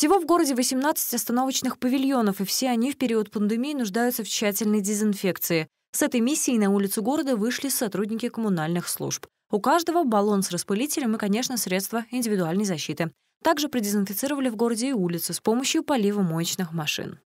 Всего в городе 18 остановочных павильонов, и все они в период пандемии нуждаются в тщательной дезинфекции. С этой миссией на улицу города вышли сотрудники коммунальных служб. У каждого баллон с распылителем и, конечно, средства индивидуальной защиты. Также продезинфицировали в городе и улицы с помощью полива моечных машин.